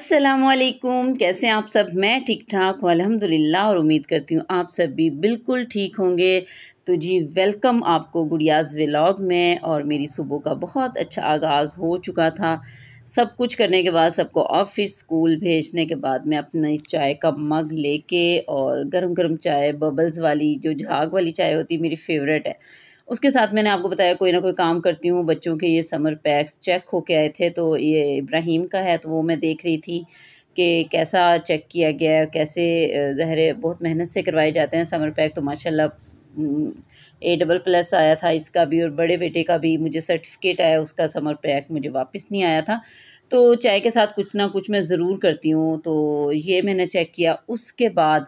असलकुम कैसे आप सब मैं ठीक ठाक हूँ अल्हम्दुलिल्लाह और उम्मीद करती हूँ आप सब भी बिल्कुल ठीक होंगे तो जी वेलकम आपको गुड़ियाज़ व्लॉग में और मेरी सुबह का बहुत अच्छा आगाज़ हो चुका था सब कुछ करने के बाद सबको ऑफिस स्कूल भेजने के बाद मैं अपनी चाय का मग लेके और गर्म गर्म चाय बबल्स वाली जो झाग वाली चाय होती है मेरी फेवरेट है उसके साथ मैंने आपको बताया कोई ना कोई काम करती हूँ बच्चों के ये समर पैक्स चेक होके आए थे तो ये इब्राहिम का है तो वो मैं देख रही थी कि कैसा चेक किया गया है कैसे जहरे बहुत मेहनत से करवाए जाते हैं समर पैक तो माशाल्लाह ए डबल प्लस आया था इसका भी और बड़े बेटे का भी मुझे सर्टिफिकेट आया उसका समर पैक मुझे वापस नहीं आया था तो चाय के साथ कुछ ना कुछ मैं ज़रूर करती हूँ तो ये मैंने चेक किया उसके बाद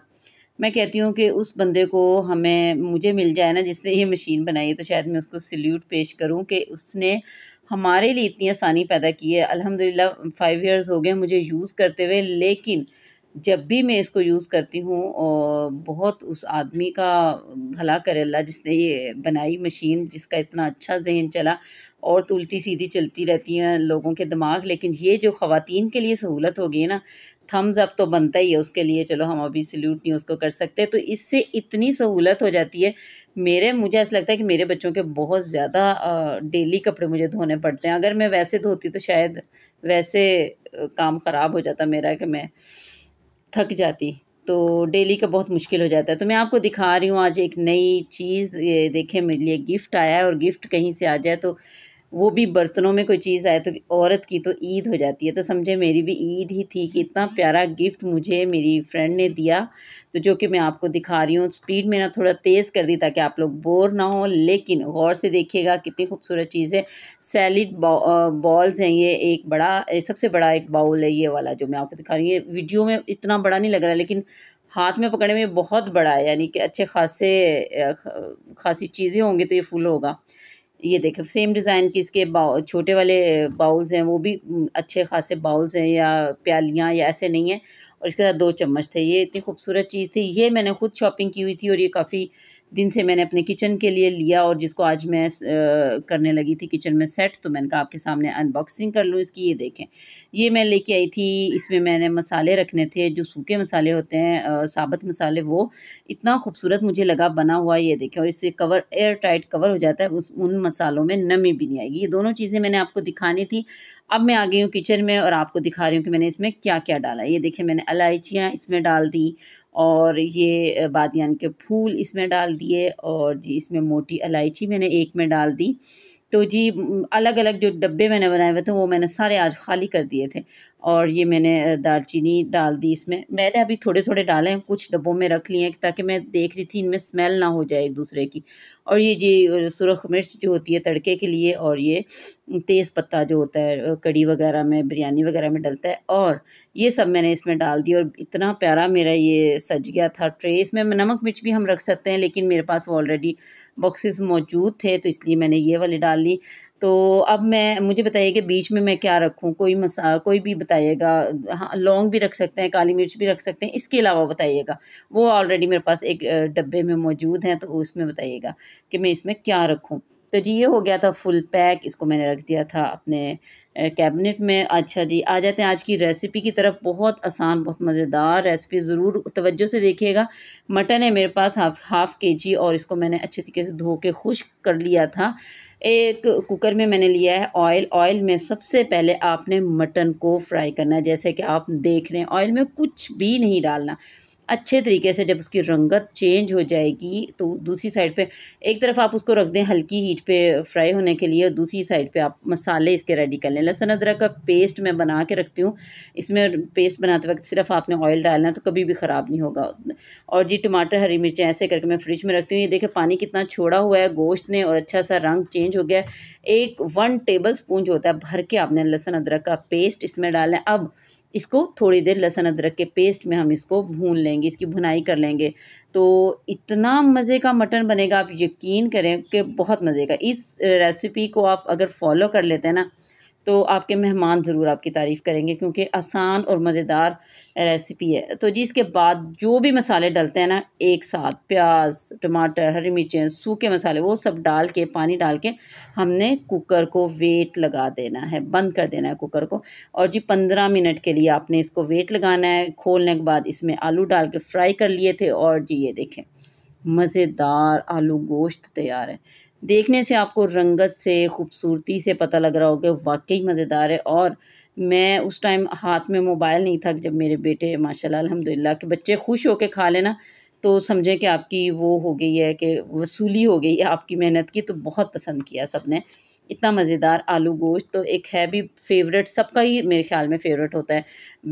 मैं कहती हूँ कि उस बंदे को हमें मुझे मिल जाए ना जिसने ये मशीन बनाई है तो शायद मैं उसको सल्यूट पेश करूँ कि उसने हमारे लिए इतनी आसानी पैदा की है अल्हम्दुलिल्लाह फ़ाइव इयर्स हो गए मुझे यूज़ करते हुए लेकिन जब भी मैं इसको यूज़ करती हूँ और बहुत उस आदमी का भला करे अल्लाह जिसने ये बनाई मशीन जिसका इतना अच्छा जहन चला औरत तो उल्टी सीधी चलती रहती हैं लोगों के दिमाग लेकिन ये जो ख़वातीन के लिए सहूलत हो गई है ना थम्स अप तो बनता ही है उसके लिए चलो हम अभी सल्यूट नहीं उसको कर सकते तो इससे इतनी सहूलत हो जाती है मेरे मुझे ऐसा लगता है कि मेरे बच्चों के बहुत ज़्यादा डेली कपड़े मुझे धोने पड़ते हैं अगर मैं वैसे धोती तो शायद वैसे काम ख़राब हो जाता मेरा कि मैं थक जाती तो डेली का बहुत मुश्किल हो जाता है तो मैं आपको दिखा रही हूँ आज एक नई चीज़ ये देखें मेरे लिए गिफ्ट आया है और गिफ्ट कहीं से आ जाए तो वो भी बर्तनों में कोई चीज़ आए तो औरत की तो ईद हो जाती है तो समझे मेरी भी ईद ही थी कि इतना प्यारा गिफ्ट मुझे मेरी फ्रेंड ने दिया तो जो कि मैं आपको दिखा रही हूँ स्पीड में ना थोड़ा तेज़ कर दी ताकि आप लोग बोर ना हो लेकिन गौर से देखिएगा कितनी खूबसूरत चीज़ है सैलिड बॉल्स हैं ये एक बड़ा सबसे बड़ा एक बाउल है ये वाला जो मैं आपको दिखा रही हूँ वीडियो में इतना बड़ा नहीं लग रहा लेकिन हाथ में पकड़ने में बहुत बड़ा है यानी कि अच्छे खासे खासी चीज़ें होंगी तो ये फुल होगा ये देखो सेम डिज़ाइन की इसके बाउ छोटे वाले बाउल्स हैं वो भी अच्छे खासे बाउल्स हैं या प्यालियाँ या ऐसे नहीं हैं और इसके साथ दो चम्मच थे ये इतनी खूबसूरत चीज़ थी ये मैंने खुद शॉपिंग की हुई थी और ये काफ़ी दिन से मैंने अपने किचन के लिए लिया और जिसको आज मैं करने लगी थी किचन में सेट तो मैंने कहा आपके सामने अनबॉक्सिंग कर लूँ इसकी ये देखें ये मैं लेके आई थी इसमें मैंने मसाले रखने थे जो सूखे मसाले होते हैं साबत मसाले वो इतना खूबसूरत मुझे लगा बना हुआ ये देखें और इससे कवर एयर टाइट कवर हो जाता है उस उन मसालों में नमी भी नहीं आएगी ये दोनों चीज़ें मैंने आपको दिखानी थी अब मैं आ गई हूँ किचन में और आपको दिखा रही हूँ कि मैंने इसमें क्या क्या डाला ये देखें मैंने इलायचियाँ इसमें डाल दी और ये बादियान के फूल इसमें डाल दिए और जी इसमें मोटी इलायची मैंने एक में डाल दी तो जी अलग अलग जो डब्बे मैंने बनाए हुए थे वो मैंने सारे आज खाली कर दिए थे और ये मैंने दालचीनी डाल दी इसमें मैंने अभी थोड़े थोड़े डाले हैं कुछ डब्बों में रख लिए हैं ताकि मैं देख रही थी इनमें स्मेल ना हो जाए एक दूसरे की और ये जी सुरख मिर्च जो होती है तड़के के लिए और ये तेज़ पत्ता जो होता है कड़ी वगैरह में बिरयानी वगैरह में डलता है और ये सब मैंने इसमें डाल दिया और इतना प्यारा मेरा ये सज गया था ट्रे इसमें नमक मिर्च भी हम रख सकते हैं लेकिन मेरे पास वो ऑलरेडी बॉक्सेस मौजूद थे तो इसलिए मैंने ये वाली डाल ली तो अब मैं मुझे बताइए कि बीच में मैं क्या रखूँ कोई मसा कोई भी बताइएगा हाँ लौंग भी रख सकते हैं काली मिर्च भी रख सकते हैं इसके अलावा बताइएगा वो ऑलरेडी मेरे पास एक डब्बे में मौजूद हैं तो उसमें बताइएगा कि मैं इसमें क्या रखूँ तो जी ये हो गया था फुल पैक इसको मैंने रख दिया था अपने कैबिनेट में अच्छा जी आ जाते हैं आज की रेसिपी की तरफ बहुत आसान बहुत मज़ेदार रेसिपी ज़रूर तवज्जो से देखिएगा मटन है मेरे पास हाफ हाफ़ के जी और इसको मैंने अच्छे तरीके से धो के खुश कर लिया था एक कुकर में मैंने लिया है ऑयल ऑयल में सबसे पहले आपने मटन को फ्राई करना है जैसे कि आप देख रहे हैं ऑयल में कुछ भी नहीं डालना अच्छे तरीके से जब उसकी रंगत चेंज हो जाएगी तो दूसरी साइड पे एक तरफ आप उसको रख दें हल्की हीट पे फ्राई होने के लिए और दूसरी साइड पे आप मसाले इसके रेडी कर लें लहसुन अदरक का पेस्ट मैं बना के रखती हूँ इसमें पेस्ट बनाते वक्त सिर्फ आपने ऑयल डालना है तो कभी भी ख़राब नहीं होगा और जी टमाटर हरी मिर्चें ऐसे करके मैं फ्रिज में रखती हूँ ये देखें पानी कितना छोड़ा हुआ है गोश्त ने और अच्छा सा रंग चेंज हो गया एक वन टेबल स्पून जो होता है भर के आपने लहसुन अदरक का पेस्ट इसमें डालना है अब इसको थोड़ी देर लहसुन अदरक के पेस्ट में हम इसको भून लेंगे इसकी भुनाई कर लेंगे तो इतना मज़े का मटन बनेगा आप यकीन करें कि बहुत मज़े का इस रेसिपी को आप अगर फॉलो कर लेते हैं ना तो आपके मेहमान ज़रूर आपकी तारीफ़ करेंगे क्योंकि आसान और मज़ेदार रेसिपी है तो जी इसके बाद जो भी मसाले डलते हैं ना एक साथ प्याज टमाटर हरी मिर्चें सूखे मसाले वो सब डाल के पानी डाल के हमने कुकर को वेट लगा देना है बंद कर देना है कुकर को और जी पंद्रह मिनट के लिए आपने इसको वेट लगाना है खोलने के बाद इसमें आलू डाल के फ्राई कर लिए थे और जी ये देखें मज़ेदार आलू गोश्त तैयार है देखने से आपको रंगत से खूबसूरती से पता लग रहा होगा वाकई मज़ेदार है और मैं उस टाइम हाथ में मोबाइल नहीं था जब मेरे बेटे माशाल्लाह अल्हम्दुलिल्लाह के बच्चे खुश होकर खा लेना तो समझें कि आपकी वो हो गई है कि वसूली हो गई है आपकी मेहनत की तो बहुत पसंद किया सब ने इतना मज़ेदार आलू गोश्त तो एक है भी फेवरेट सबका ही मेरे ख्याल में फेवरेट होता है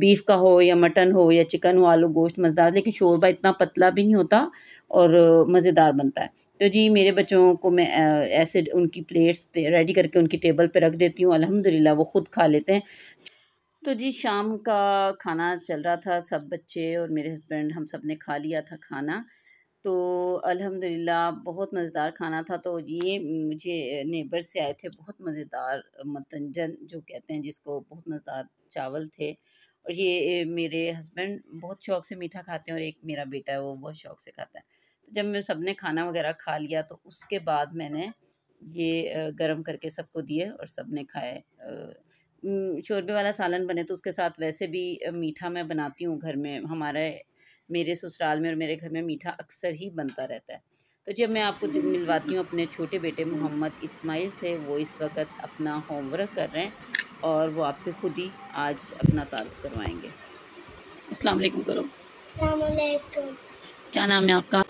बीफ का हो या मटन हो या चिकन हो आलू गोश्त मज़ेदार लेकिन शोरबा इतना पतला भी नहीं होता और मज़ेदार बनता है तो जी मेरे बच्चों को मैं ऐसे उनकी प्लेट्स रेडी करके उनकी टेबल पर रख देती हूँ अलहमदिल्ला वो ख़ुद खा लेते हैं तो जी शाम का खाना चल रहा था सब बच्चे और मेरे हस्बैंड हम सब ने खा लिया था खाना तो अल्हम्दुलिल्लाह बहुत मज़ेदार खाना था तो ये मुझे नेबर से आए थे बहुत मज़ेदार मतंजन जो कहते हैं जिसको बहुत मज़ेदार चावल थे और ये मेरे हस्बैंड बहुत शौक से मीठा खाते हैं और एक मेरा बेटा है वो बहुत शौक से खाता है तो जब मैं सब ने खाना वगैरह खा लिया तो उसके बाद मैंने ये गरम करके सबको दिए और सब ने खाए शोरबे वाला सालन बने तो उसके साथ वैसे भी मीठा मैं बनाती हूँ घर में हमारे मेरे ससुराल में और मेरे घर में मीठा अक्सर ही बनता रहता है तो जब मैं आपको मिलवाती हूँ अपने छोटे बेटे मोहम्मद इस्माइल से वो इस वक्त अपना होमवर्क कर रहे हैं और वो आपसे खुद ही आज अपना तारफ़ करवाएंगे अस्सलाम वालेकुम करो वालेकुम क्या नाम है आपका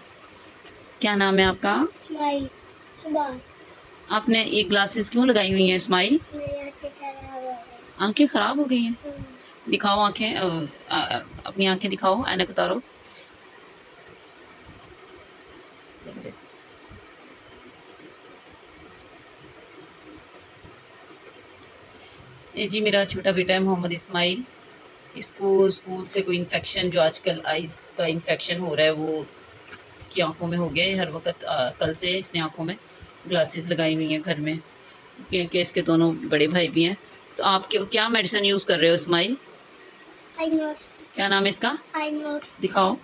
क्या नाम है आपका आपने ये ग्लासेस क्यों लगाई हुई हैं इस्माइल आंखें ख़राब हो गई हैं दिखाओ आंखें अपनी आंखें दिखाओ ऐनक उतारो जी मेरा छोटा बेटा है मोहम्मद इस्माइल इसको स्कूल से कोई इन्फेक्शन जो आजकल आइज का इन्फेक्शन हो रहा है वो इसकी आंखों में हो गया है हर वक्त कल से इसने आंखों में ग्लासेस लगाई हुई हैं घर में क्योंकि इसके दोनों बड़े भाई भी हैं तो आप क्या मेडिसिन यूज़ कर रहे हो इस्माइल क्या नाम है इसका दिखाओ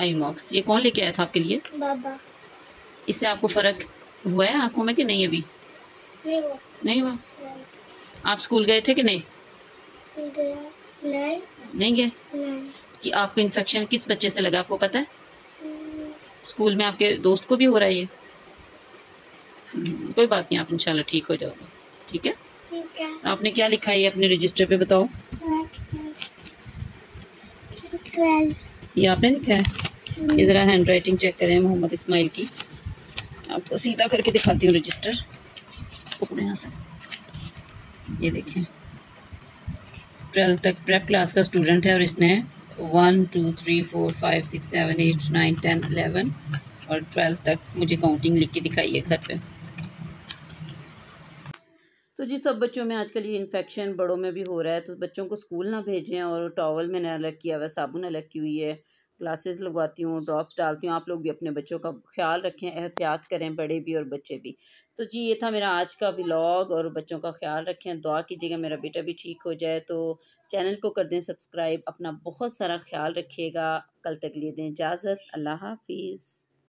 आईमॉक्स ये कौन लेके आया था आपके लिए बाबा इससे आपको फर्क हुआ है आंखों में कि नहीं अभी नहीं हुआ नहीं हुआ आप स्कूल गए थे कि नहीं नहीं नहीं गए कि आपको इन्फेक्शन किस बच्चे से लगा आपको पता है हम्म। स्कूल में आपके दोस्त को भी हो रहा है ये हम्म, कोई बात नहीं आप इंशाल्लाह ठीक हो जाओगे ठीक है आपने क्या लिखा है अपने रजिस्टर पे बताओ ये आपने लिखा है हम्म। ये ज़रा हैंड राइटिंग चेक करें मोहम्मद इसमाइल की आपको सीधा करके दिखाती हूँ रजिस्टर पकड़े यहाँ से ये देखें ट्वेल्थ तक प्रेप क्लास का स्टूडेंट है और इसने one two three four five six seven eight nine ten eleven और ट्वेल्थ तक मुझे काउंटिंग लिख के दिखाई है घर पर तो जी सब बच्चों में आजकल ये इन्फेक्शन बड़ों में भी हो रहा है तो बच्चों को स्कूल ना भेजें और टॉवल मैंने अलग किया हुआ साबुन अलग की हुई है ग्लासेस लगवाती हूँ ड्रॉप्स डालती हूँ आप लोग भी अपने बच्चों का ख्याल रखें एहतियात करें बड़े भी और बच्चे भी तो जी ये था मेरा आज का व्लॉग और बच्चों का ख्याल रखें दुआ कीजिएगा मेरा बेटा भी ठीक हो जाए तो चैनल को कर दें सब्सक्राइब अपना बहुत सारा ख्याल रखिएगा कल तक लिए दें इजाज़त अल्लाह हाफिज़